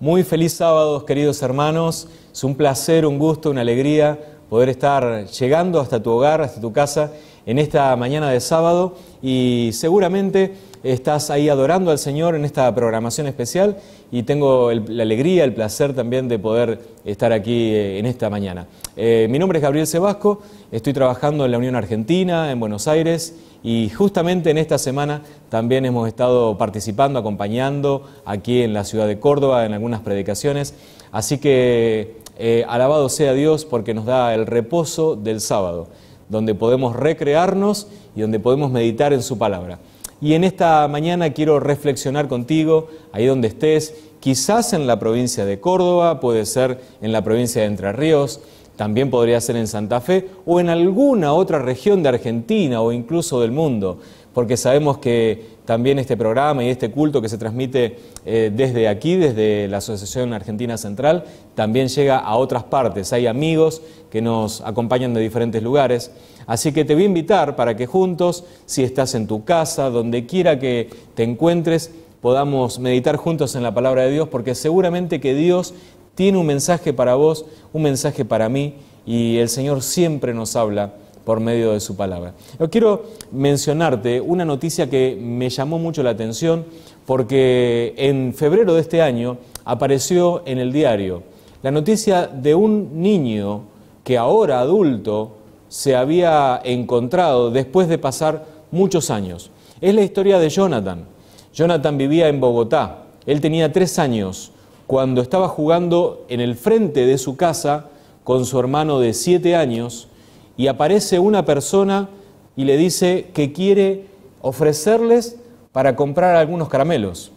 Muy feliz sábado, queridos hermanos. Es un placer, un gusto, una alegría poder estar llegando hasta tu hogar, hasta tu casa en esta mañana de sábado y seguramente estás ahí adorando al Señor en esta programación especial y tengo la alegría, el placer también de poder estar aquí eh, en esta mañana. Eh, mi nombre es Gabriel Sebasco, estoy trabajando en la Unión Argentina, en Buenos Aires y justamente en esta semana también hemos estado participando, acompañando aquí en la ciudad de Córdoba en algunas predicaciones. Así que eh, alabado sea Dios porque nos da el reposo del sábado donde podemos recrearnos y donde podemos meditar en su palabra. Y en esta mañana quiero reflexionar contigo, ahí donde estés, quizás en la provincia de Córdoba, puede ser en la provincia de Entre Ríos, también podría ser en Santa Fe o en alguna otra región de Argentina o incluso del mundo, porque sabemos que también este programa y este culto que se transmite eh, desde aquí, desde la Asociación Argentina Central, también llega a otras partes. Hay amigos que nos acompañan de diferentes lugares. Así que te voy a invitar para que juntos, si estás en tu casa, donde quiera que te encuentres, podamos meditar juntos en la palabra de Dios, porque seguramente que Dios tiene un mensaje para vos, un mensaje para mí, y el Señor siempre nos habla por medio de su palabra. Yo quiero mencionarte una noticia que me llamó mucho la atención porque en febrero de este año apareció en el diario la noticia de un niño que ahora adulto se había encontrado después de pasar muchos años. Es la historia de Jonathan. Jonathan vivía en Bogotá. Él tenía tres años cuando estaba jugando en el frente de su casa con su hermano de siete años y aparece una persona y le dice que quiere ofrecerles para comprar algunos caramelos.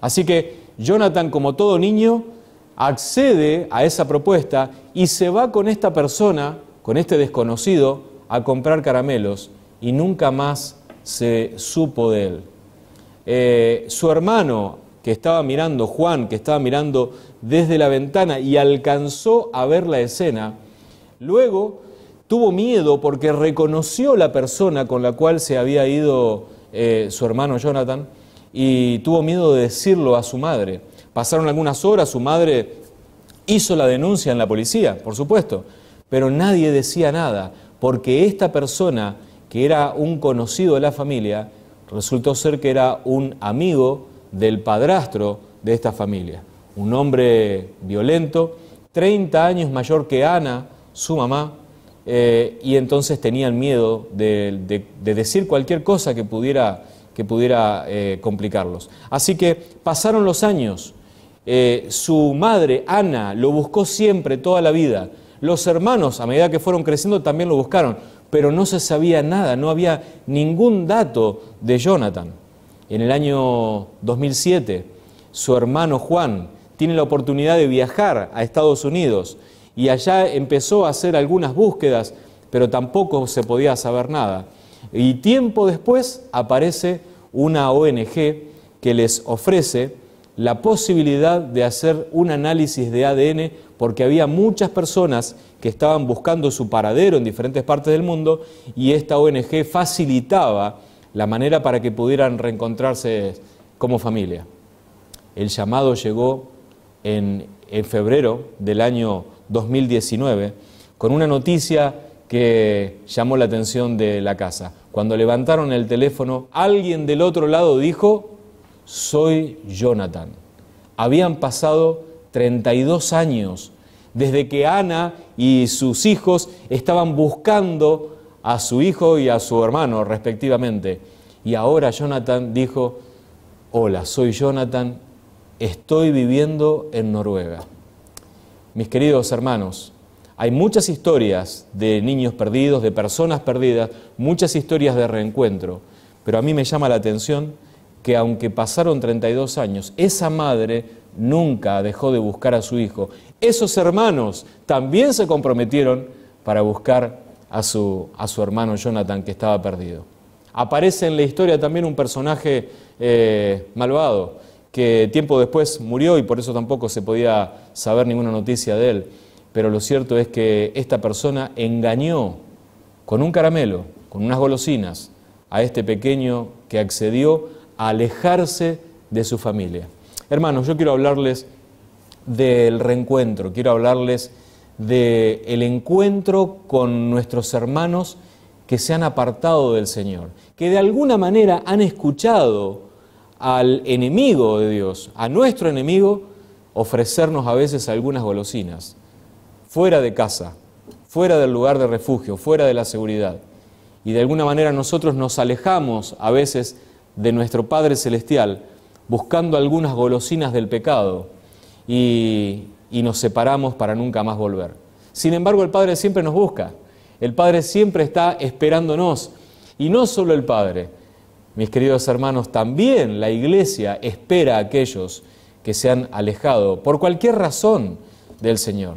Así que Jonathan, como todo niño, accede a esa propuesta y se va con esta persona, con este desconocido, a comprar caramelos y nunca más se supo de él. Eh, su hermano, que estaba mirando, Juan, que estaba mirando desde la ventana y alcanzó a ver la escena, luego tuvo miedo porque reconoció la persona con la cual se había ido eh, su hermano Jonathan y tuvo miedo de decirlo a su madre. Pasaron algunas horas, su madre hizo la denuncia en la policía, por supuesto, pero nadie decía nada porque esta persona, que era un conocido de la familia, resultó ser que era un amigo del padrastro de esta familia, un hombre violento, 30 años mayor que Ana, su mamá, eh, y entonces tenían miedo de, decir cualquier cosa que pudiera, que pudiera eh, complicarlos. Así que pasaron los años, eh, su madre, Ana, lo buscó siempre, toda la vida. Los hermanos, a medida que fueron creciendo, también lo buscaron, pero no se sabía nada, no había ningún dato de Jonathan. En el año 2007, su hermano Juan tiene la oportunidad de viajar a Estados Unidos y allá empezó a hacer algunas búsquedas, pero tampoco se podía saber nada. Y tiempo después aparece una ONG que les ofrece la posibilidad de hacer un análisis de ADN porque había muchas personas que estaban buscando su paradero en diferentes partes del mundo y esta ONG facilitaba la manera para que pudieran reencontrarse como familia. El llamado llegó en, febrero del año 2019 con una noticia que llamó la atención de la casa. Cuando levantaron el teléfono, alguien del otro lado dijo, soy Jonathan. Habían pasado 32 años desde que Ana y sus hijos estaban buscando a su hijo y a su hermano respectivamente. Y ahora Jonathan dijo, hola, soy Jonathan, estoy viviendo en Noruega. Mis queridos hermanos, hay muchas historias de niños perdidos, de personas perdidas, muchas historias de reencuentro, pero a mí me llama la atención que aunque pasaron 32 años, esa madre nunca dejó de buscar a su hijo. Esos hermanos también se comprometieron para buscar a su, hermano Jonathan que estaba perdido. Aparece en la historia también un personaje eh, malvado, que tiempo después murió y por eso tampoco se podía saber ninguna noticia de él. Pero lo cierto es que esta persona engañó con un caramelo, con unas golosinas, a este pequeño que accedió a alejarse de su familia. Hermanos, yo quiero hablarles del reencuentro, quiero hablarles del encuentro con nuestros hermanos que se han apartado del Señor, que de alguna manera han escuchado al enemigo de Dios, a nuestro enemigo, ofrecernos a veces algunas golosinas, fuera de casa, fuera del lugar de refugio, fuera de la seguridad. Y de alguna manera nosotros nos alejamos a veces de nuestro Padre Celestial buscando algunas golosinas del pecado y, nos separamos para nunca más volver. Sin embargo, el Padre siempre nos busca, el Padre siempre está esperándonos y no solo el Padre, mis queridos hermanos, también la iglesia espera a aquellos que se han alejado por cualquier razón del Señor.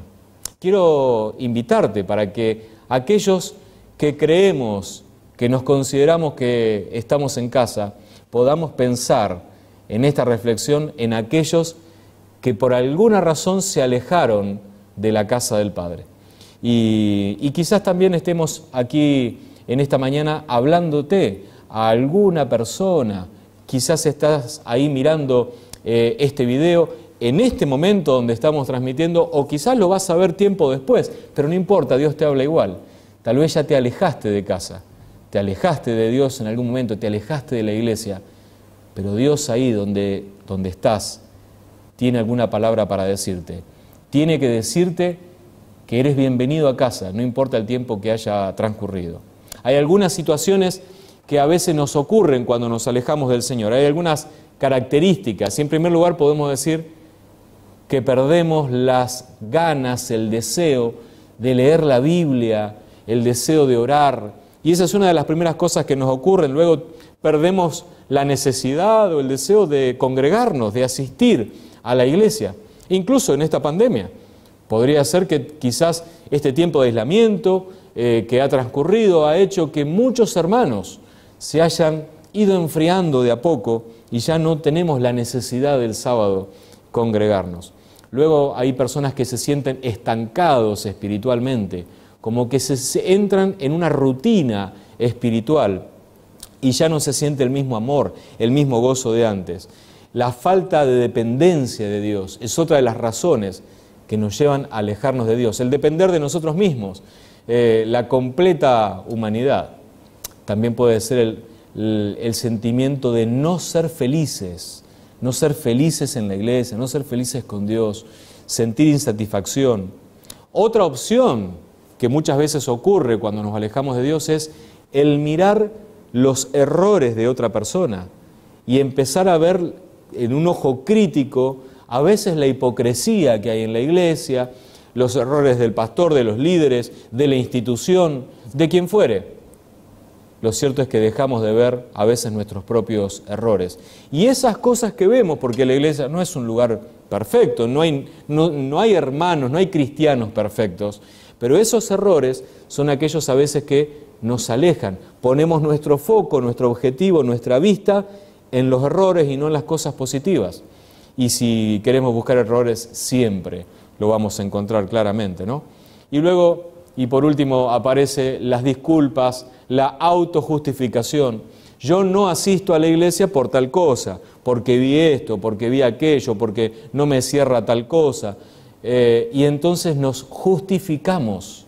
Quiero invitarte para que aquellos que creemos, que nos consideramos que estamos en casa, podamos pensar en esta reflexión en aquellos que por alguna razón se alejaron de la casa del Padre. Y, quizás también estemos aquí en esta mañana hablándote a alguna persona, quizás estás ahí mirando eh, este video en este momento donde estamos transmitiendo o quizás lo vas a ver tiempo después, pero no importa, Dios te habla igual. Tal vez ya te alejaste de casa, te alejaste de Dios en algún momento, te alejaste de la iglesia, pero Dios ahí donde, donde estás tiene alguna palabra para decirte. Tiene que decirte que eres bienvenido a casa, no importa el tiempo que haya transcurrido. Hay algunas situaciones que a veces nos ocurren cuando nos alejamos del Señor. Hay algunas características. Y en primer lugar podemos decir que perdemos las ganas, el deseo de leer la Biblia, el deseo de orar. Y esa es una de las primeras cosas que nos ocurren. Luego perdemos la necesidad o el deseo de congregarnos, de asistir a la iglesia, incluso en esta pandemia. Podría ser que quizás este tiempo de aislamiento eh, que ha transcurrido ha hecho que muchos hermanos se hayan ido enfriando de a poco y ya no tenemos la necesidad del sábado congregarnos. Luego hay personas que se sienten estancados espiritualmente, como que se entran en una rutina espiritual y ya no se siente el mismo amor, el mismo gozo de antes. La falta de dependencia de Dios es otra de las razones que nos llevan a alejarnos de Dios, el depender de nosotros mismos, eh, la completa humanidad. También puede ser el, sentimiento de no ser felices, no ser felices en la iglesia, no ser felices con Dios, sentir insatisfacción. Otra opción que muchas veces ocurre cuando nos alejamos de Dios es el mirar los errores de otra persona y empezar a ver en un ojo crítico a veces la hipocresía que hay en la iglesia, los errores del pastor, de los líderes, de la institución, de quien fuere lo cierto es que dejamos de ver a veces nuestros propios errores. Y esas cosas que vemos, porque la iglesia no es un lugar perfecto, no hay, no, hay hermanos, no hay cristianos perfectos, pero esos errores son aquellos a veces que nos alejan. Ponemos nuestro foco, nuestro objetivo, nuestra vista en los errores y no en las cosas positivas. Y si queremos buscar errores, siempre lo vamos a encontrar claramente, ¿no? Y luego y por último aparece las disculpas, la autojustificación. Yo no asisto a la iglesia por tal cosa, porque vi esto, porque vi aquello, porque no me cierra tal cosa. Eh, y entonces nos justificamos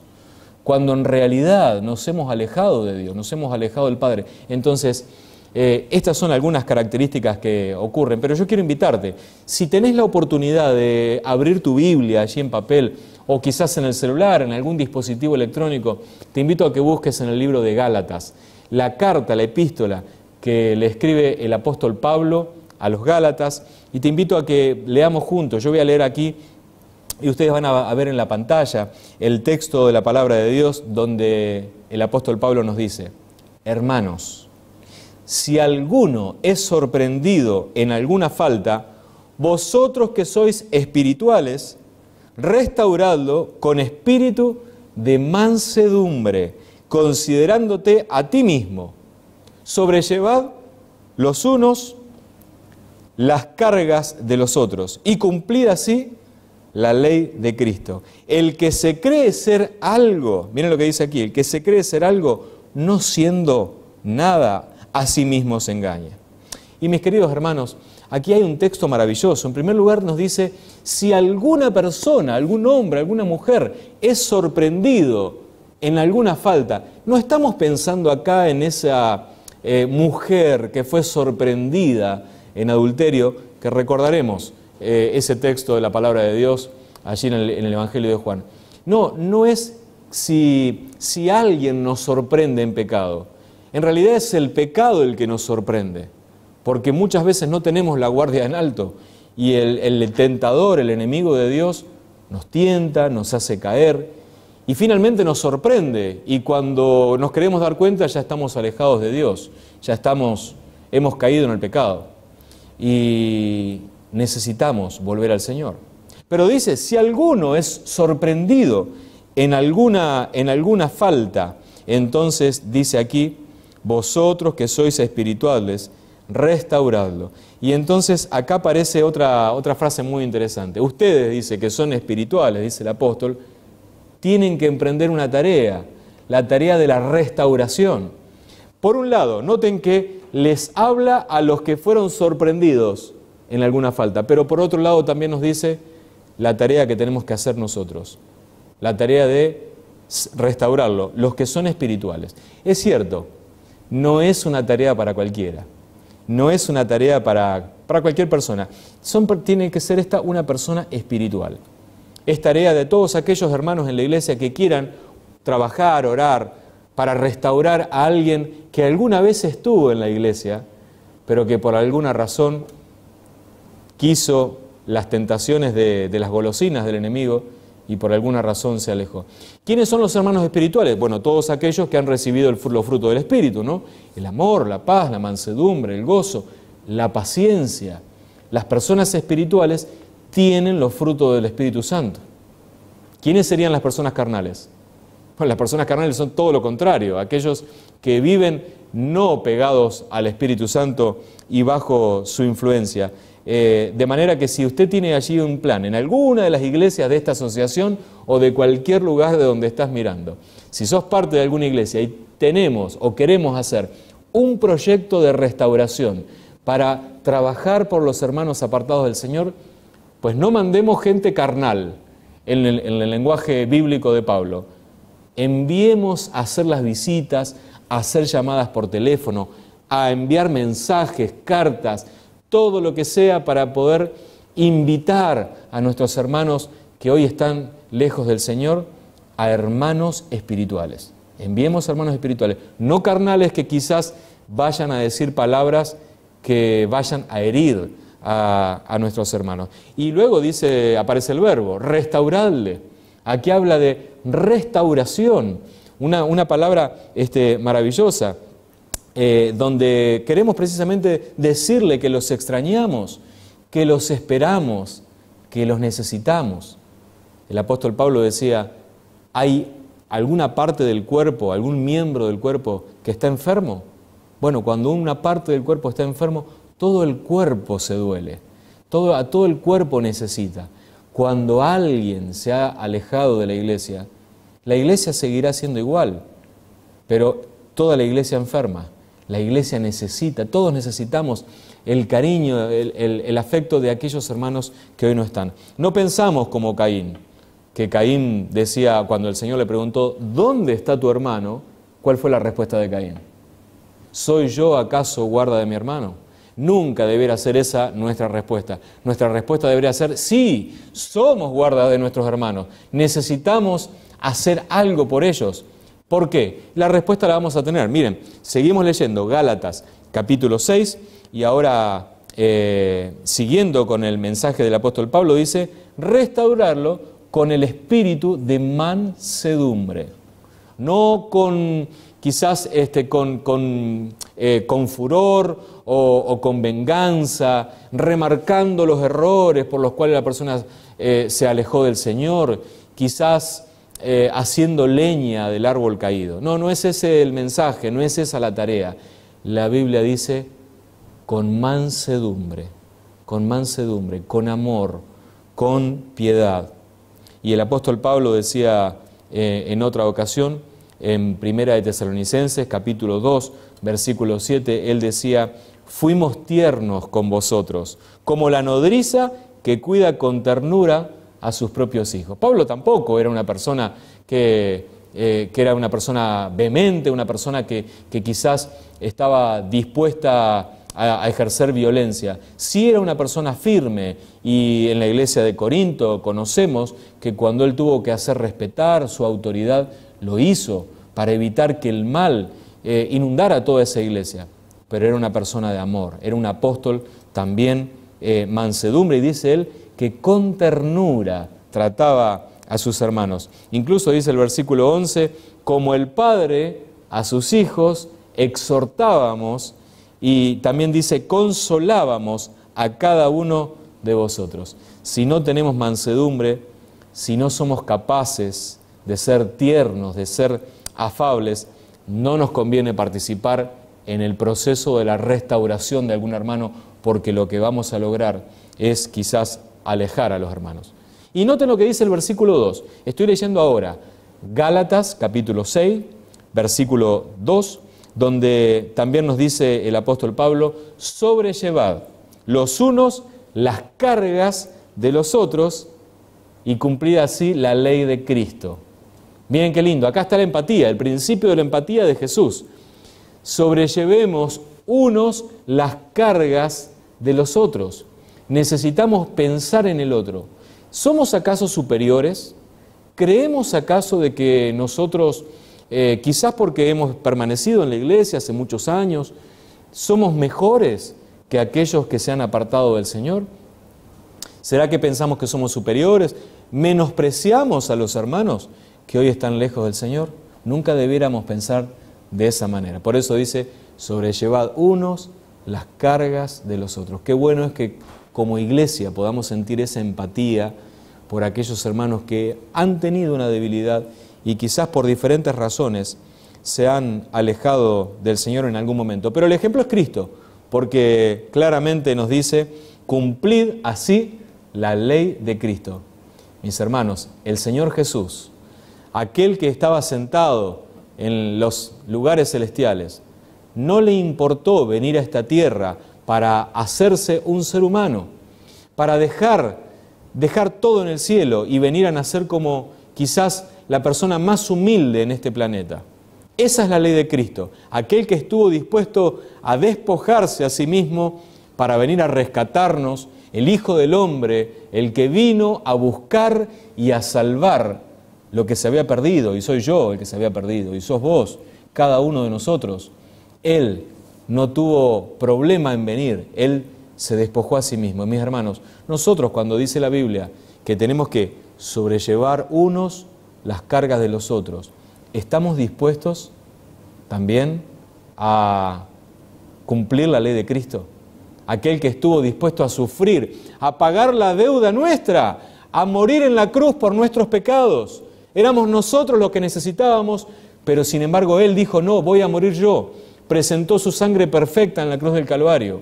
cuando en realidad nos hemos alejado de Dios, nos hemos alejado del Padre. Entonces, eh, estas son algunas características que ocurren, pero yo quiero invitarte, si tenés la oportunidad de abrir tu Biblia allí en papel o quizás en el celular, en algún dispositivo electrónico, te invito a que busques en el libro de Gálatas la carta, la epístola que le escribe el apóstol Pablo a los Gálatas y te invito a que leamos juntos. Yo voy a leer aquí y ustedes van a ver en la pantalla el texto de la palabra de Dios donde el apóstol Pablo nos dice, hermanos, si alguno es sorprendido en alguna falta, vosotros que sois espirituales, restauradlo con espíritu de mansedumbre, considerándote a ti mismo. Sobrellevad los unos las cargas de los otros y cumplid así la ley de Cristo. El que se cree ser algo, miren lo que dice aquí, el que se cree ser algo no siendo nada a sí mismo se engaña. Y mis queridos hermanos, aquí hay un texto maravilloso. En primer lugar nos dice, si alguna persona, algún hombre, alguna mujer es sorprendido en alguna falta, no estamos pensando acá en esa eh, mujer que fue sorprendida en adulterio, que recordaremos eh, ese texto de la palabra de Dios allí en el, Evangelio de Juan. No, no es si alguien nos sorprende en pecado en realidad es el pecado el que nos sorprende, porque muchas veces no tenemos la guardia en alto y el, tentador, el enemigo de Dios, nos tienta, nos hace caer y finalmente nos sorprende y cuando nos queremos dar cuenta ya estamos alejados de Dios, ya estamos, hemos caído en el pecado y necesitamos volver al Señor. Pero dice, si alguno es sorprendido en alguna, en alguna falta, entonces dice aquí, vosotros que sois espirituales, restauradlo. Y entonces acá aparece otra, otra frase muy interesante. Ustedes, dice, que son espirituales, dice el apóstol, tienen que emprender una tarea, la tarea de la restauración. Por un lado, noten que les habla a los que fueron sorprendidos en alguna falta, pero por otro lado también nos dice la tarea que tenemos que hacer nosotros, la tarea de restaurarlo, los que son espirituales. Es cierto, no es una tarea para cualquiera, no es una tarea para, cualquier persona. tiene que ser esta una persona espiritual. Es tarea de todos aquellos hermanos en la iglesia que quieran trabajar, orar, para restaurar a alguien que alguna vez estuvo en la iglesia, pero que por alguna razón quiso las tentaciones de las golosinas del enemigo y por alguna razón se alejó. ¿Quiénes son los hermanos espirituales? Bueno, todos aquellos que han recibido el, los frutos del Espíritu, ¿no? El amor, la paz, la mansedumbre, el gozo, la paciencia. Las personas espirituales tienen los frutos del Espíritu Santo. ¿Quiénes serían las personas carnales? Bueno, las personas carnales son todo lo contrario, aquellos que viven no pegados al Espíritu Santo y bajo su influencia. Eh, de manera que si usted tiene allí un plan, en alguna de las iglesias de esta asociación o de cualquier lugar de donde estás mirando, si sos parte de alguna iglesia y tenemos o queremos hacer un proyecto de restauración para trabajar por los hermanos apartados del Señor, pues no mandemos gente carnal en el, en el lenguaje bíblico de Pablo. Enviemos a hacer las visitas, a hacer llamadas por teléfono, a enviar mensajes, cartas, todo lo que sea para poder invitar a nuestros hermanos que hoy están lejos del Señor a hermanos espirituales. Enviemos hermanos espirituales, no carnales que quizás vayan a decir palabras que vayan a herir a, nuestros hermanos. Y luego dice, aparece el verbo, restaurarle. Aquí habla de restauración, una, una palabra este, maravillosa. Eh, donde queremos precisamente decirle que los extrañamos, que los esperamos, que los necesitamos. El apóstol Pablo decía, ¿hay alguna parte del cuerpo, algún miembro del cuerpo que está enfermo? Bueno, cuando una parte del cuerpo está enfermo, todo el cuerpo se duele, todo, a todo el cuerpo necesita. Cuando alguien se ha alejado de la iglesia, la iglesia seguirá siendo igual, pero toda la iglesia enferma. La iglesia necesita, todos necesitamos el cariño, el, afecto de aquellos hermanos que hoy no están. No pensamos como Caín, que Caín decía cuando el Señor le preguntó, ¿dónde está tu hermano? ¿Cuál fue la respuesta de Caín? ¿Soy yo acaso guarda de mi hermano? Nunca debería ser esa nuestra respuesta. Nuestra respuesta debería ser, sí, somos guarda de nuestros hermanos. Necesitamos hacer algo por ellos. ¿Por qué? La respuesta la vamos a tener. Miren, seguimos leyendo Gálatas capítulo 6 y ahora eh, siguiendo con el mensaje del apóstol Pablo dice, restaurarlo con el espíritu de mansedumbre, no con quizás este, con, con, eh, furor o, con venganza, remarcando los errores por los cuales la persona eh, se alejó del Señor, quizás eh, haciendo leña del árbol caído. No, no es ese el mensaje, no es esa la tarea. La Biblia dice con mansedumbre, con mansedumbre, con amor, con piedad. Y el apóstol Pablo decía eh, en otra ocasión, en Primera de Tesalonicenses, capítulo 2, versículo 7, él decía, fuimos tiernos con vosotros, como la nodriza que cuida con ternura a sus propios hijos. Pablo tampoco era una persona que, eh, era una persona vehemente, una persona que, quizás estaba dispuesta a, ejercer violencia. Sí era una persona firme y en la iglesia de Corinto conocemos que cuando él tuvo que hacer respetar su autoridad, lo hizo para evitar que el mal eh, inundara toda esa iglesia. Pero era una persona de amor, era un apóstol también eh, mansedumbre y dice él que con ternura trataba a sus hermanos. Incluso dice el versículo 11, como el Padre a sus hijos exhortábamos y también dice consolábamos a cada uno de vosotros. Si no tenemos mansedumbre, si no somos capaces de ser tiernos, de ser afables, no nos conviene participar en el proceso de la restauración de algún hermano, porque lo que vamos a lograr es quizás alejar a los hermanos. Y noten lo que dice el versículo 2. Estoy leyendo ahora Gálatas capítulo 6, versículo 2, donde también nos dice el apóstol Pablo, sobrellevad los unos las cargas de los otros y cumplid así la ley de Cristo. Miren qué lindo, acá está la empatía, el principio de la empatía de Jesús. Sobrellevemos unos las cargas de los otros. Necesitamos pensar en el otro. ¿Somos acaso superiores? ¿Creemos acaso de que nosotros, eh, quizás porque hemos permanecido en la iglesia hace muchos años, somos mejores que aquellos que se han apartado del Señor? ¿Será que pensamos que somos superiores? ¿Menospreciamos a los hermanos que hoy están lejos del Señor? Nunca debiéramos pensar de esa manera. Por eso dice, sobrellevad unos las cargas de los otros. Qué bueno es que como iglesia podamos sentir esa empatía por aquellos hermanos que han tenido una debilidad y quizás por diferentes razones se han alejado del Señor en algún momento. Pero el ejemplo es Cristo, porque claramente nos dice, cumplid así la ley de Cristo. Mis hermanos, el Señor Jesús, aquel que estaba sentado en los lugares celestiales, no le importó venir a esta tierra para hacerse un ser humano, para dejar, dejar todo en el cielo y venir a nacer como quizás la persona más humilde en este planeta. Esa es la ley de Cristo, aquel que estuvo dispuesto a despojarse a sí mismo para venir a rescatarnos, el Hijo del Hombre, el que vino a buscar y a salvar lo que se había perdido, y soy yo el que se había perdido, y sos vos, cada uno de nosotros. Él no tuvo problema en venir, Él se despojó a sí mismo. Mis hermanos, nosotros cuando dice la Biblia que tenemos que sobrellevar unos las cargas de los otros, ¿estamos dispuestos también a cumplir la ley de Cristo? Aquel que estuvo dispuesto a sufrir, a pagar la deuda nuestra, a morir en la cruz por nuestros pecados. Éramos nosotros los que necesitábamos, pero sin embargo Él dijo, no, voy a morir yo presentó su sangre perfecta en la cruz del Calvario.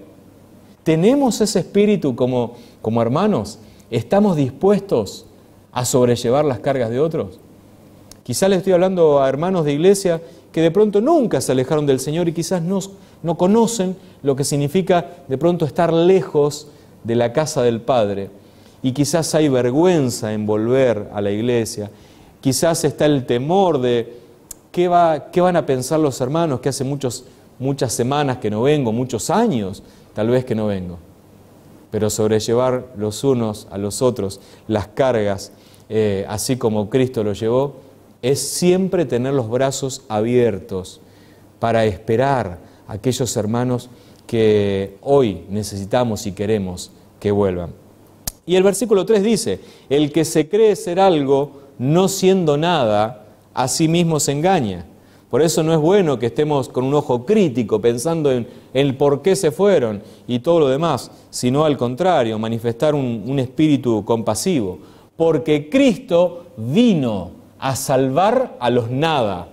¿Tenemos ese espíritu como, como hermanos? ¿Estamos dispuestos a sobrellevar las cargas de otros? Quizás le estoy hablando a hermanos de iglesia que de pronto nunca se alejaron del Señor y quizás no, no conocen lo que significa de pronto estar lejos de la casa del Padre. Y quizás hay vergüenza en volver a la iglesia. Quizás está el temor de qué, va, qué van a pensar los hermanos que hace muchos muchas semanas que no vengo, muchos años tal vez que no vengo. Pero sobrellevar los unos a los otros las cargas, eh, así como Cristo lo llevó, es siempre tener los brazos abiertos para esperar a aquellos hermanos que hoy necesitamos y queremos que vuelvan. Y el versículo 3 dice, el que se cree ser algo, no siendo nada, a sí mismo se engaña. Por eso no es bueno que estemos con un ojo crítico pensando en el por qué se fueron y todo lo demás, sino al contrario, manifestar un, espíritu compasivo. Porque Cristo vino a salvar a los nada,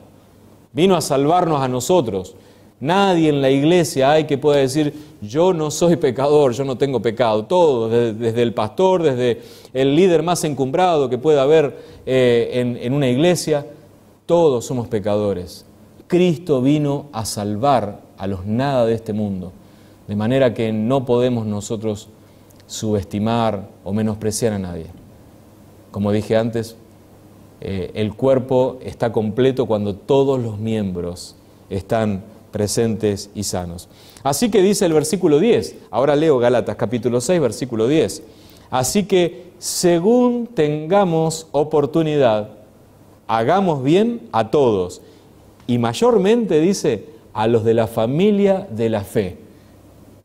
vino a salvarnos a nosotros. Nadie en la iglesia hay que pueda decir, yo no soy pecador, yo no tengo pecado. Todo, desde, el pastor, desde el líder más encumbrado que pueda haber eh, en una iglesia, todos somos pecadores. Cristo vino a salvar a los nada de este mundo. De manera que no podemos nosotros subestimar o menospreciar a nadie. Como dije antes, eh, el cuerpo está completo cuando todos los miembros están presentes y sanos. Así que dice el versículo 10, ahora leo Galatas capítulo 6, versículo 10. Así que según tengamos oportunidad, hagamos bien a todos y mayormente, dice, a los de la familia de la fe.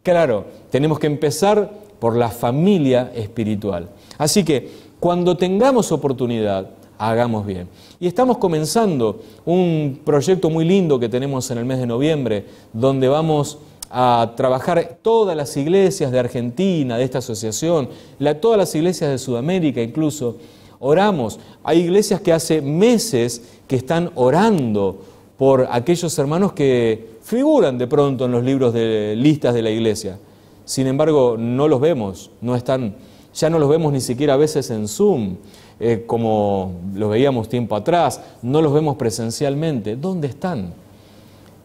Claro, tenemos que empezar por la familia espiritual. Así que cuando tengamos oportunidad, hagamos bien. Y estamos comenzando un proyecto muy lindo que tenemos en el mes de noviembre, donde vamos a trabajar todas las iglesias de Argentina, de esta asociación, todas las iglesias de Sudamérica incluso, Oramos. Hay iglesias que hace meses que están orando por aquellos hermanos que figuran de pronto en los libros de listas de la iglesia. Sin embargo, no los vemos, no están, ya no los vemos ni siquiera a veces en Zoom, eh, como los veíamos tiempo atrás, no los vemos presencialmente. ¿Dónde están?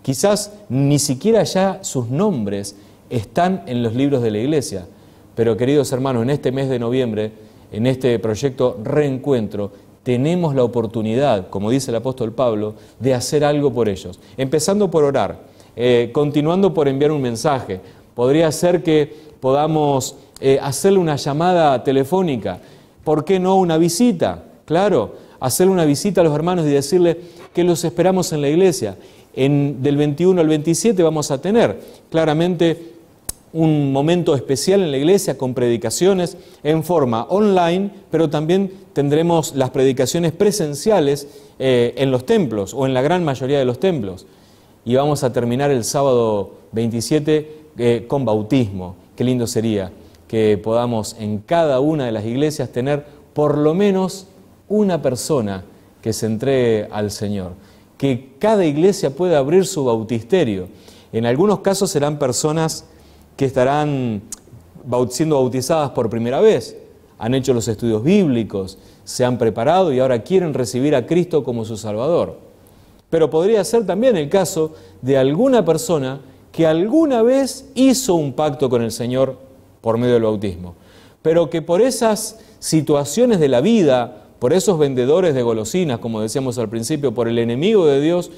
Quizás ni siquiera ya sus nombres están en los libros de la iglesia. Pero queridos hermanos, en este mes de noviembre en este proyecto Reencuentro, tenemos la oportunidad, como dice el apóstol Pablo, de hacer algo por ellos. Empezando por orar, eh, continuando por enviar un mensaje. Podría ser que podamos eh, hacerle una llamada telefónica. ¿Por qué no una visita? Claro, hacerle una visita a los hermanos y decirle que los esperamos en la iglesia. del 21 al 27 vamos a tener claramente un momento especial en la iglesia con predicaciones en forma online, pero también tendremos las predicaciones presenciales eh, en los templos o en la gran mayoría de los templos. Y vamos a terminar el sábado 27 eh, con bautismo. Qué lindo sería que podamos en cada una de las iglesias tener por lo menos una persona que se entregue al Señor. Que cada iglesia pueda abrir su bautisterio. En algunos casos serán personas que estarán siendo bautizadas por primera vez, han hecho los estudios bíblicos, se han preparado y ahora quieren recibir a Cristo como su Salvador. Pero podría ser también el caso de alguna persona que alguna vez hizo un pacto con el Señor por medio del bautismo, pero que por esas situaciones de la vida, por esos vendedores de golosinas, como decíamos al principio, por el enemigo de Dios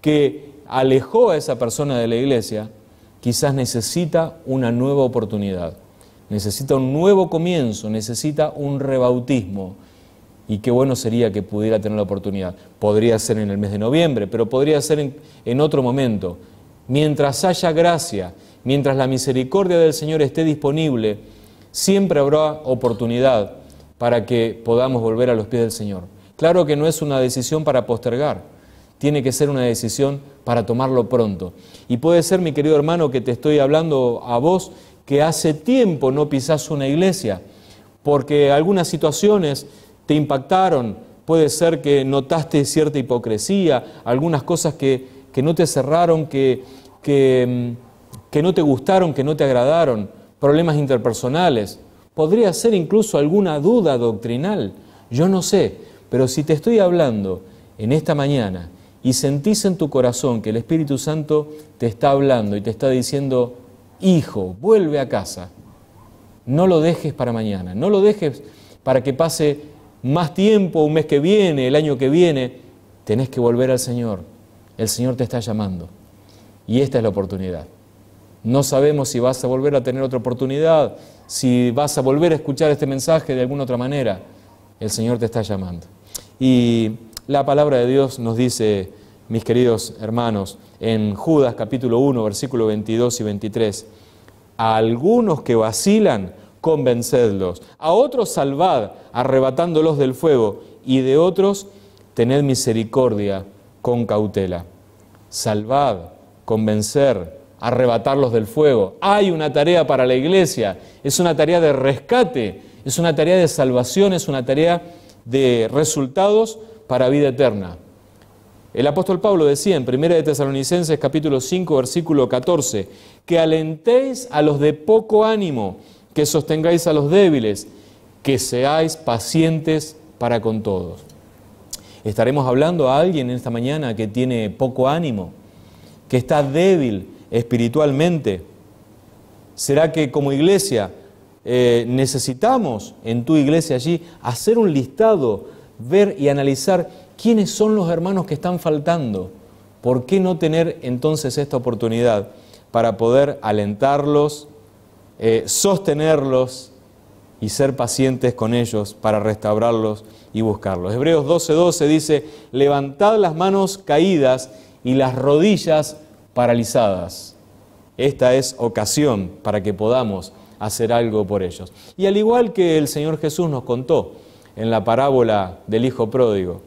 que alejó a esa persona de la iglesia, quizás necesita una nueva oportunidad, necesita un nuevo comienzo, necesita un rebautismo. Y qué bueno sería que pudiera tener la oportunidad. Podría ser en el mes de noviembre, pero podría ser en, otro momento. Mientras haya gracia, mientras la misericordia del Señor esté disponible, siempre habrá oportunidad para que podamos volver a los pies del Señor. Claro que no es una decisión para postergar, tiene que ser una decisión para tomarlo pronto. Y puede ser, mi querido hermano, que te estoy hablando a vos, que hace tiempo no pisás una iglesia, porque algunas situaciones te impactaron, puede ser que notaste cierta hipocresía, algunas cosas que, que no te cerraron, que, que, mm, que no te gustaron, que no te agradaron, problemas interpersonales, podría ser incluso alguna duda doctrinal, yo no sé, pero si te estoy hablando en esta mañana y sentís en tu corazón que el Espíritu Santo te está hablando y te está diciendo, hijo, vuelve a casa, no lo dejes para mañana, no lo dejes para que pase más tiempo, un mes que viene, el año que viene, tenés que volver al Señor, el Señor te está llamando y esta es la oportunidad. No sabemos si vas a volver a tener otra oportunidad, si vas a volver a escuchar este mensaje de alguna otra manera. El Señor te está llamando. Y la palabra de Dios nos dice, mis queridos hermanos, en Judas capítulo 1, versículo 22 y 23, a algunos que vacilan, convencedlos, a otros salvad, arrebatándolos del fuego, y de otros tened misericordia con cautela. Salvad, convencer, arrebatarlos del fuego. Hay una tarea para la iglesia, es una tarea de rescate, es una tarea de salvación, es una tarea de resultados para vida eterna. El apóstol Pablo decía en 1 de Tesalonicenses capítulo 5 versículo 14, que alentéis a los de poco ánimo, que sostengáis a los débiles, que seáis pacientes para con todos. Estaremos hablando a alguien esta mañana que tiene poco ánimo, que está débil espiritualmente. ¿Será que como iglesia eh, necesitamos en tu iglesia allí hacer un listado ver y analizar quiénes son los hermanos que están faltando. ¿Por qué no tener entonces esta oportunidad para poder alentarlos, eh, sostenerlos y ser pacientes con ellos para restaurarlos y buscarlos? Hebreos 12:12 dice, levantad las manos caídas y las rodillas paralizadas. Esta es ocasión para que podamos hacer algo por ellos. Y al igual que el Señor Jesús nos contó, en la parábola del Hijo Pródigo.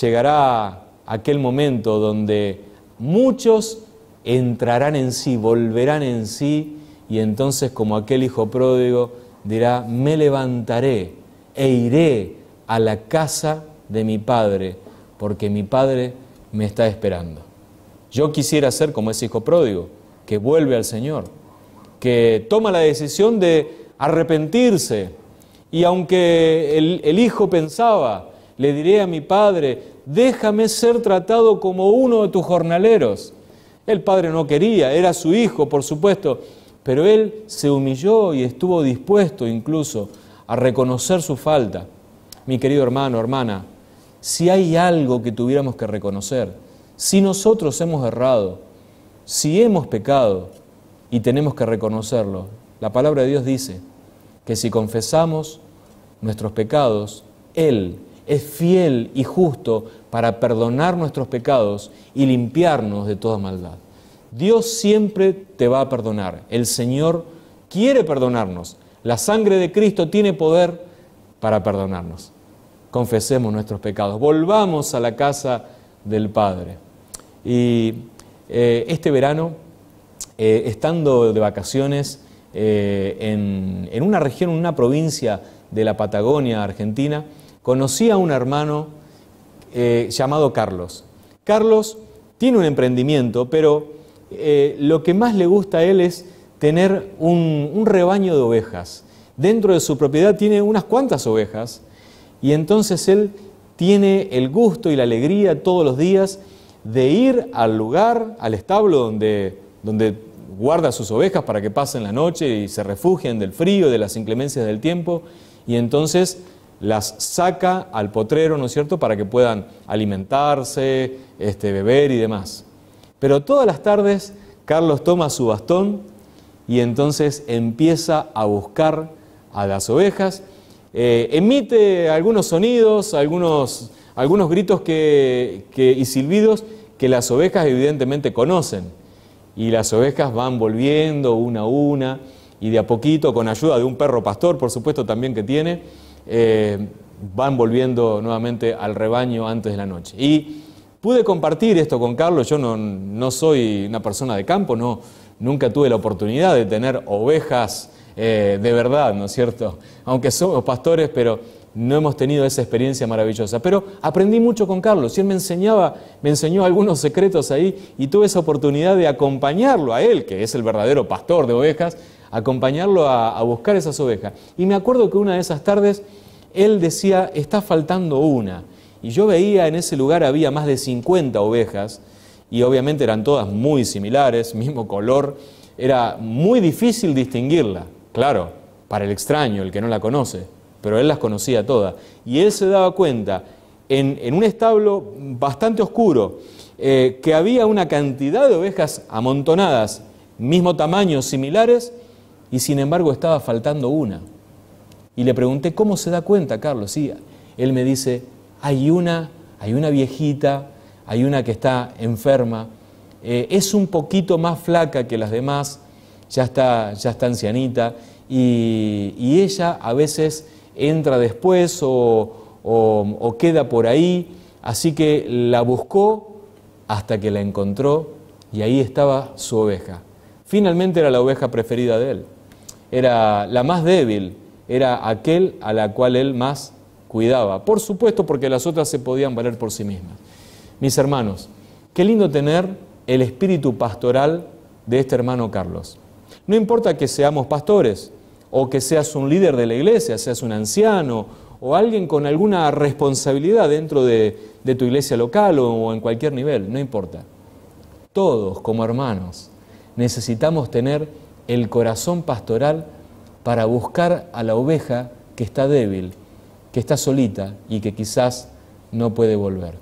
Llegará aquel momento donde muchos entrarán en sí, volverán en sí, y entonces como aquel Hijo Pródigo dirá, me levantaré e iré a la casa de mi Padre, porque mi Padre me está esperando. Yo quisiera ser como ese Hijo Pródigo, que vuelve al Señor, que toma la decisión de arrepentirse, y aunque el, el hijo pensaba, le diré a mi padre, déjame ser tratado como uno de tus jornaleros. El padre no quería, era su hijo, por supuesto, pero él se humilló y estuvo dispuesto incluso a reconocer su falta. Mi querido hermano, hermana, si hay algo que tuviéramos que reconocer, si nosotros hemos errado, si hemos pecado y tenemos que reconocerlo, la palabra de Dios dice que si confesamos nuestros pecados, Él es fiel y justo para perdonar nuestros pecados y limpiarnos de toda maldad. Dios siempre te va a perdonar. El Señor quiere perdonarnos. La sangre de Cristo tiene poder para perdonarnos. Confesemos nuestros pecados. Volvamos a la casa del Padre. Y eh, este verano, eh, estando de vacaciones eh, en, en una región, en una provincia de la Patagonia Argentina, conocía a un hermano eh, llamado Carlos. Carlos tiene un emprendimiento, pero eh, lo que más le gusta a él es tener un, rebaño de ovejas. Dentro de su propiedad tiene unas cuantas ovejas y entonces él tiene el gusto y la alegría todos los días de ir al lugar, al establo donde, donde guarda sus ovejas para que pasen la noche y se refugien del frío, de las inclemencias del tiempo, y entonces las saca al potrero, ¿no es cierto?, para que puedan alimentarse, este, beber y demás. Pero todas las tardes Carlos toma su bastón y entonces empieza a buscar a las ovejas. Eh, emite algunos sonidos, algunos, gritos y silbidos que las ovejas evidentemente conocen. Y las ovejas van volviendo una a una y de a poquito, con ayuda de un perro pastor, por supuesto, también que tiene, eh, van volviendo nuevamente al rebaño antes de la noche. Y pude compartir esto con Carlos, yo no, soy una persona de campo, no, nunca tuve la oportunidad de tener ovejas eh, de verdad, ¿no es cierto? Aunque somos pastores, pero no hemos tenido esa experiencia maravillosa. Pero aprendí mucho con Carlos y él me enseñaba, me enseñó algunos secretos ahí y tuve esa oportunidad de acompañarlo a él, que es el verdadero pastor de ovejas, acompañarlo a, buscar esas ovejas. Y me acuerdo que una de esas tardes él decía, está faltando una. Y yo veía en ese lugar había más de 50 ovejas y obviamente eran todas muy similares, mismo color. Era muy difícil distinguirla, claro, para el extraño, el que no la conoce, pero él las conocía todas. Y él se daba cuenta en, un establo bastante oscuro eh, que había una cantidad de ovejas amontonadas, mismo tamaño, similares, y sin embargo estaba faltando una. Y le pregunté, ¿cómo se da cuenta, Carlos? Y él me dice, hay una, hay una viejita, hay una que está enferma, eh, es un poquito más flaca que las demás, ya está, ya está ancianita, y, ella a veces entra después o queda por ahí, así que la buscó hasta que la encontró y ahí estaba su oveja. Finalmente era la oveja preferida de él era la más débil, era aquel a la cual él más cuidaba. Por supuesto, porque las otras se podían valer por sí mismas. Mis hermanos, qué lindo tener el espíritu pastoral de este hermano Carlos. No importa que seamos pastores o que seas un líder de la iglesia, seas un anciano o alguien con alguna responsabilidad dentro de, tu iglesia local o en cualquier nivel, no importa. Todos como hermanos necesitamos tener el corazón pastoral para buscar a la oveja que está débil, que está solita y que quizás no puede volver.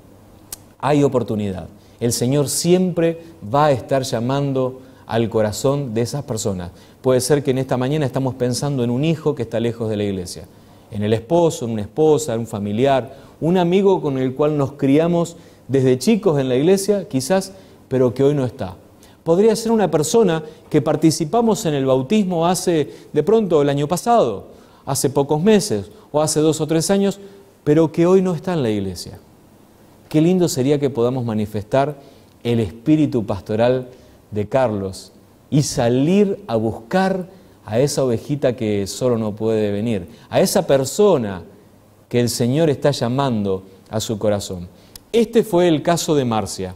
Hay oportunidad. El Señor siempre va a estar llamando al corazón de esas personas. Puede ser que en esta mañana estamos pensando en un hijo que está lejos de la iglesia, en el esposo, en una esposa, en un familiar, un amigo con el cual nos criamos desde chicos en la iglesia, quizás, pero que hoy no está. Podría ser una persona que participamos en el bautismo hace, de pronto, el año pasado, hace pocos meses o hace dos o tres años, pero que hoy no está en la iglesia. Qué lindo sería que podamos manifestar el espíritu pastoral de Carlos y salir a buscar a esa ovejita que solo no puede venir, a esa persona que el Señor está llamando a su corazón. Este fue el caso de Marcia.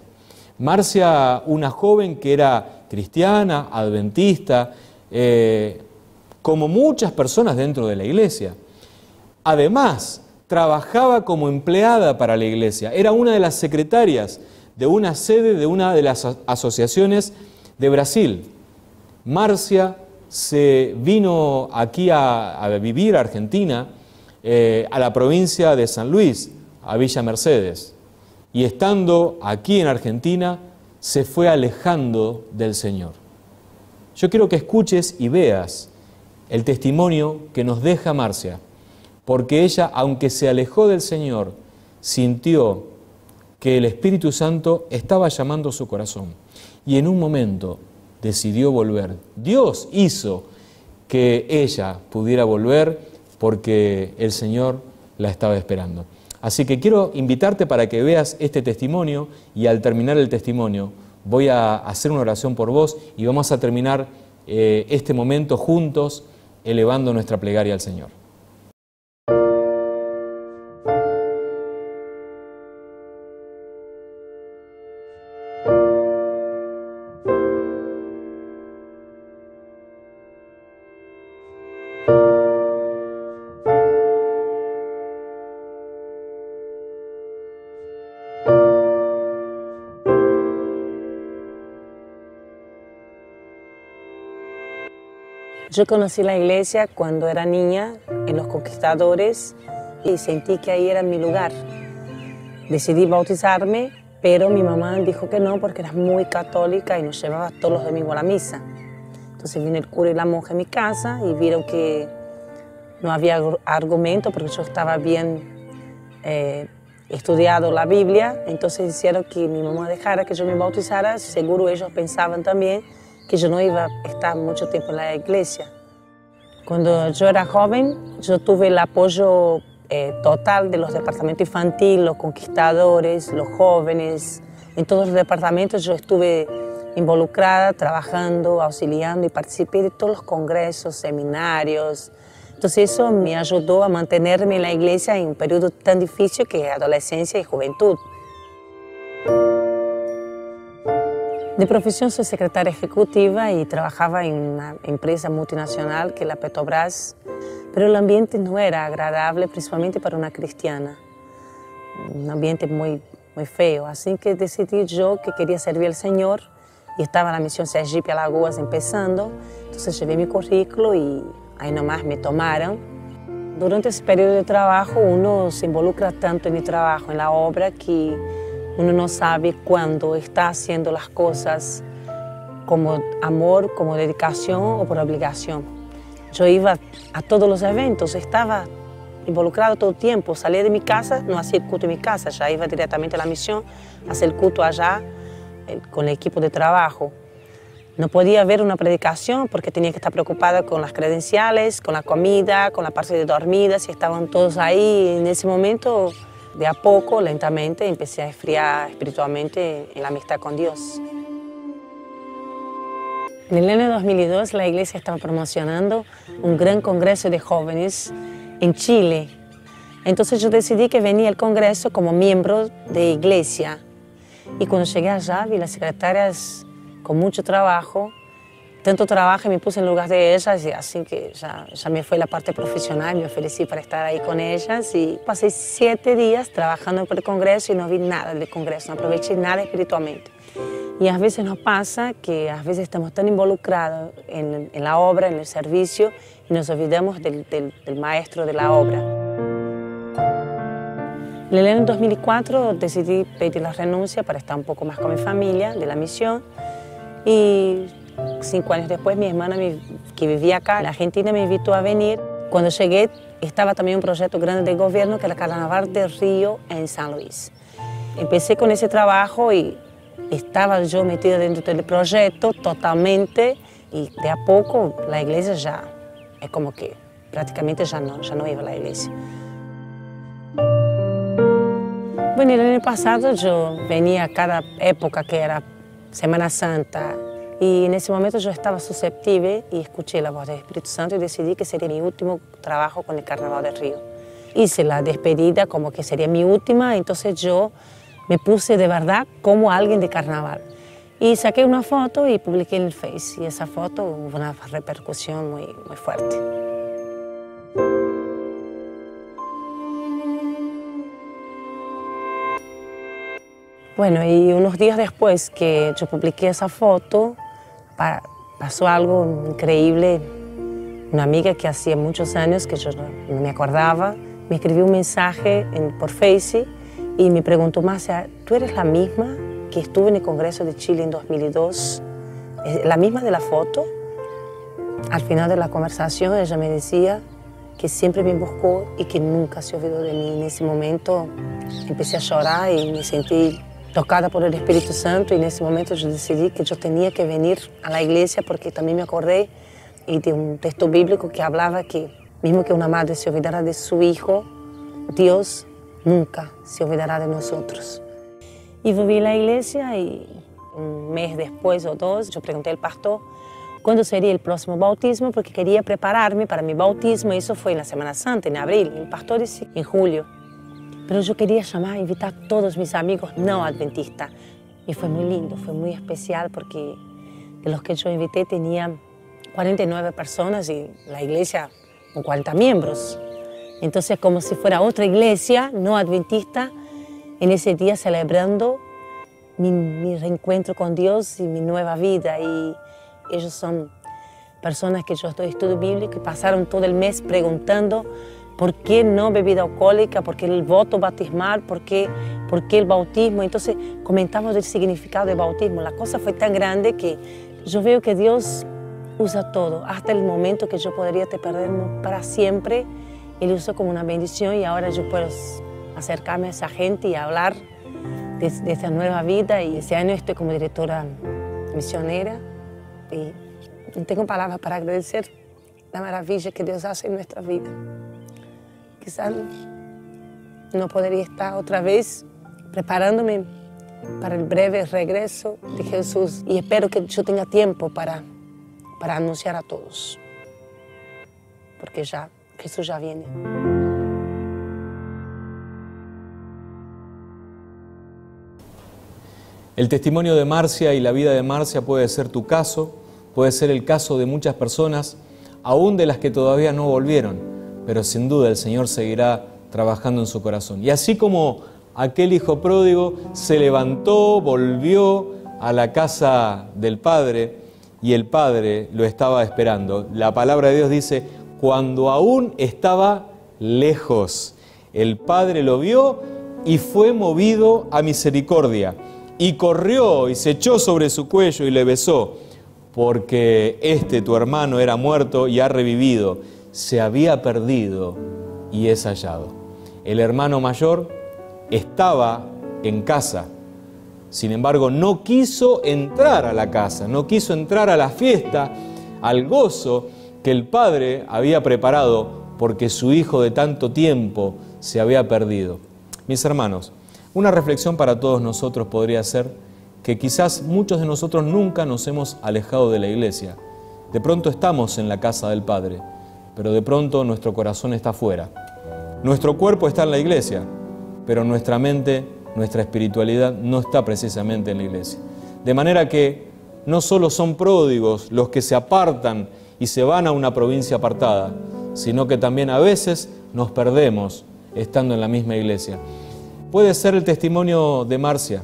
Marcia, una joven que era cristiana, adventista, eh, como muchas personas dentro de la iglesia. Además, trabajaba como empleada para la iglesia, era una de las secretarias de una sede de una de las asociaciones de Brasil. Marcia se vino aquí a, vivir a Argentina, eh, a la provincia de San Luis, a Villa Mercedes y estando aquí en Argentina se fue alejando del Señor. Yo quiero que escuches y veas el testimonio que nos deja Marcia, porque ella, aunque se alejó del Señor, sintió que el Espíritu Santo estaba llamando su corazón y en un momento decidió volver. Dios hizo que ella pudiera volver porque el Señor la estaba esperando. Así que quiero invitarte para que veas este testimonio y al terminar el testimonio voy a hacer una oración por vos y vamos a terminar eh, este momento juntos elevando nuestra plegaria al Señor. Yo conocí la iglesia cuando era niña en Los Conquistadores y sentí que ahí era mi lugar. Decidí bautizarme, pero mi mamá dijo que no porque era muy católica y nos llevaba todos los domingos a la misa. Entonces vino el cura y la monja a mi casa y vieron que no había argumento porque yo estaba bien eh, estudiado la Biblia, entonces hicieron que mi mamá dejara que yo me bautizara, seguro ellos pensaban también que yo no iba a estar mucho tiempo en la iglesia. Cuando yo era joven, yo tuve el apoyo eh, total de los departamentos infantiles, los conquistadores, los jóvenes. En todos los departamentos yo estuve involucrada, trabajando, auxiliando y participé de todos los congresos, seminarios. Entonces eso me ayudó a mantenerme en la iglesia en un periodo tan difícil que es adolescencia y juventud. De profesión soy secretaria ejecutiva y trabajaba en una empresa multinacional que es la Petrobras, pero el ambiente no era agradable, principalmente para una cristiana. Un ambiente muy, muy feo, así que decidí yo que quería servir al Señor y estaba la misión Sergipe Alagoas empezando, entonces llevé mi currículo y ahí nomás me tomaron. Durante ese periodo de trabajo uno se involucra tanto en el trabajo, en la obra, que uno no sabe cuándo está haciendo las cosas como amor, como dedicación o por obligación. Yo iba a todos los eventos, estaba involucrado todo el tiempo. Salía de mi casa, no hacía el culto en mi casa, ya iba directamente a la misión, hacer el culto allá eh, con el equipo de trabajo. No podía ver una predicación porque tenía que estar preocupada con las credenciales, con la comida, con la parte de dormidas si estaban todos ahí. En ese momento de a poco, lentamente, empecé a enfriar espiritualmente en la amistad con Dios. En el año 2002 la iglesia estaba promocionando un gran congreso de jóvenes en Chile. Entonces yo decidí que venía al congreso como miembro de iglesia. Y cuando llegué allá vi las secretarias con mucho trabajo tanto trabajo me puse en lugar de ellas y así que ya, me fue la parte profesional, me ofrecí para estar ahí con ellas y pasé siete días trabajando por el Congreso y no vi nada del Congreso, no aproveché nada espiritualmente. Y a veces nos pasa que a veces estamos tan involucrados en, en la obra, en el servicio, y nos olvidamos del, del, maestro de la obra. En el 2004 decidí pedir la renuncia para estar un poco más con mi familia de la misión y Cinco años después, mi hermana, que vivía acá, en Argentina, me invitó a venir. Cuando llegué, estaba también un proyecto grande de gobierno, que era Carnaval de Río en San Luis. Empecé con ese trabajo y estaba yo metida dentro del proyecto totalmente y de a poco la iglesia ya es como que prácticamente ya no, ya no iba a la iglesia. Bueno, el año pasado yo venía a cada época que era Semana Santa, y en ese momento yo estaba susceptible y escuché la voz del Espíritu Santo y decidí que sería mi último trabajo con el Carnaval de Río. Hice la despedida como que sería mi última, entonces yo me puse de verdad como alguien de carnaval. Y saqué una foto y publiqué en el Face. Y esa foto hubo una repercusión muy, muy fuerte. Bueno, y unos días después que yo publiqué esa foto, pasó algo increíble. Una amiga que hacía muchos años que yo no, me acordaba, me escribió un mensaje en, por Face y me preguntó, Marcia, ¿tú eres la misma que estuve en el Congreso de Chile en 2002? ¿La misma de la foto? Al final de la conversación ella me decía que siempre me buscó y que nunca se olvidó de mí. En ese momento empecé a llorar y me sentí tocada por el Espíritu Santo y en ese momento yo decidí que yo tenía que venir a la iglesia porque también me acordé de un texto bíblico que hablaba que mismo que una madre se olvidara de su hijo, Dios nunca se olvidará de nosotros. Y volví a la iglesia y un mes después o dos yo pregunté al pastor cuándo sería el próximo bautismo porque quería prepararme para mi bautismo. y Eso fue en la Semana Santa, en abril. El pastor dice en julio. Pero yo quería llamar a invitar a todos mis amigos no adventistas. Y fue muy lindo, fue muy especial porque de los que yo invité tenía 49 personas y la iglesia con 40 miembros. Entonces, como si fuera otra iglesia no adventista, en ese día celebrando mi, reencuentro con Dios y mi nueva vida. Y ellos son personas que yo estoy estudio bíblico y pasaron todo el mes preguntando ¿Por qué no bebida alcohólica? ¿Por qué el voto bautismal? ¿Por qué, el bautismo? Entonces comentamos el significado del bautismo. La cosa fue tan grande que yo veo que Dios usa todo, hasta el momento que yo podría te perderme para siempre. Él usó como una bendición y ahora yo puedo acercarme a esa gente y hablar de, esa nueva vida. Y ese año estoy como directora misionera y no tengo palabras para agradecer la maravilla que Dios hace en nuestra vida quizás no podría estar otra vez preparándome para el breve regreso de Jesús y espero que yo tenga tiempo para, para anunciar a todos, porque ya Jesús ya viene. El testimonio de Marcia y la vida de Marcia puede ser tu caso, puede ser el caso de muchas personas, aún de las que todavía no volvieron pero sin duda el Señor seguirá trabajando en su corazón. Y así como aquel hijo pródigo se levantó, volvió a la casa del Padre y el Padre lo estaba esperando. La palabra de Dios dice, cuando aún estaba lejos, el Padre lo vio y fue movido a misericordia. Y corrió y se echó sobre su cuello y le besó, porque este tu hermano era muerto y ha revivido se había perdido y es hallado. El hermano mayor estaba en casa, sin embargo no quiso entrar a la casa, no quiso entrar a la fiesta, al gozo que el padre había preparado porque su hijo de tanto tiempo se había perdido. Mis hermanos, una reflexión para todos nosotros podría ser que quizás muchos de nosotros nunca nos hemos alejado de la iglesia. De pronto estamos en la casa del Padre, pero de pronto nuestro corazón está fuera. Nuestro cuerpo está en la iglesia, pero nuestra mente, nuestra espiritualidad no está precisamente en la iglesia. De manera que no solo son pródigos los que se apartan y se van a una provincia apartada, sino que también a veces nos perdemos estando en la misma iglesia. Puede ser el testimonio de Marcia,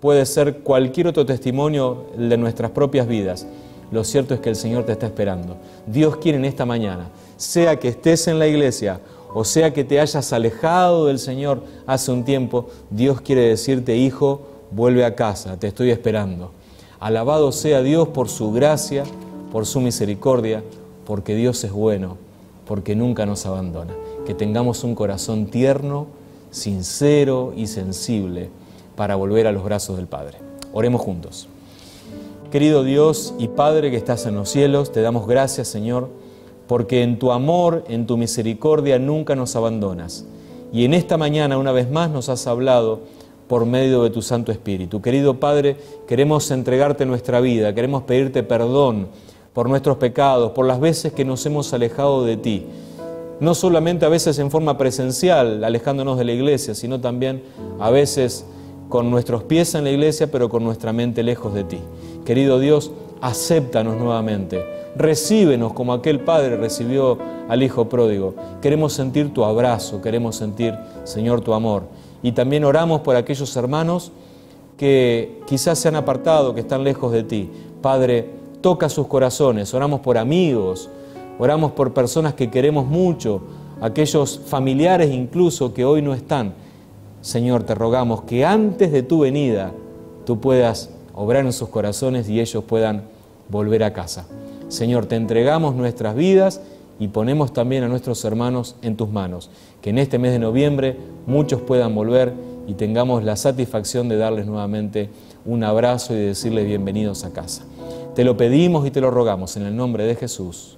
puede ser cualquier otro testimonio de nuestras propias vidas. Lo cierto es que el Señor te está esperando. Dios quiere en esta mañana sea que estés en la iglesia o sea que te hayas alejado del Señor hace un tiempo, Dios quiere decirte, hijo, vuelve a casa, te estoy esperando. Alabado sea Dios por su gracia, por su misericordia, porque Dios es bueno, porque nunca nos abandona. Que tengamos un corazón tierno, sincero y sensible para volver a los brazos del Padre. Oremos juntos. Querido Dios y Padre que estás en los cielos, te damos gracias, Señor porque en tu amor, en tu misericordia nunca nos abandonas. Y en esta mañana una vez más nos has hablado por medio de tu Santo Espíritu. Querido Padre, queremos entregarte nuestra vida, queremos pedirte perdón por nuestros pecados, por las veces que nos hemos alejado de ti. No solamente a veces en forma presencial, alejándonos de la iglesia, sino también a veces con nuestros pies en la iglesia, pero con nuestra mente lejos de ti. Querido Dios, acéptanos nuevamente recíbenos como aquel padre recibió al hijo pródigo. Queremos sentir tu abrazo, queremos sentir, Señor, tu amor. Y también oramos por aquellos hermanos que quizás se han apartado, que están lejos de ti. Padre, toca sus corazones. Oramos por amigos, oramos por personas que queremos mucho, aquellos familiares incluso que hoy no están. Señor, te rogamos que antes de tu venida tú puedas obrar en sus corazones y ellos puedan volver a casa. Señor, te entregamos nuestras vidas y ponemos también a nuestros hermanos en tus manos. Que en este mes de noviembre muchos puedan volver y tengamos la satisfacción de darles nuevamente un abrazo y de decirles bienvenidos a casa. Te lo pedimos y te lo rogamos en el nombre de Jesús.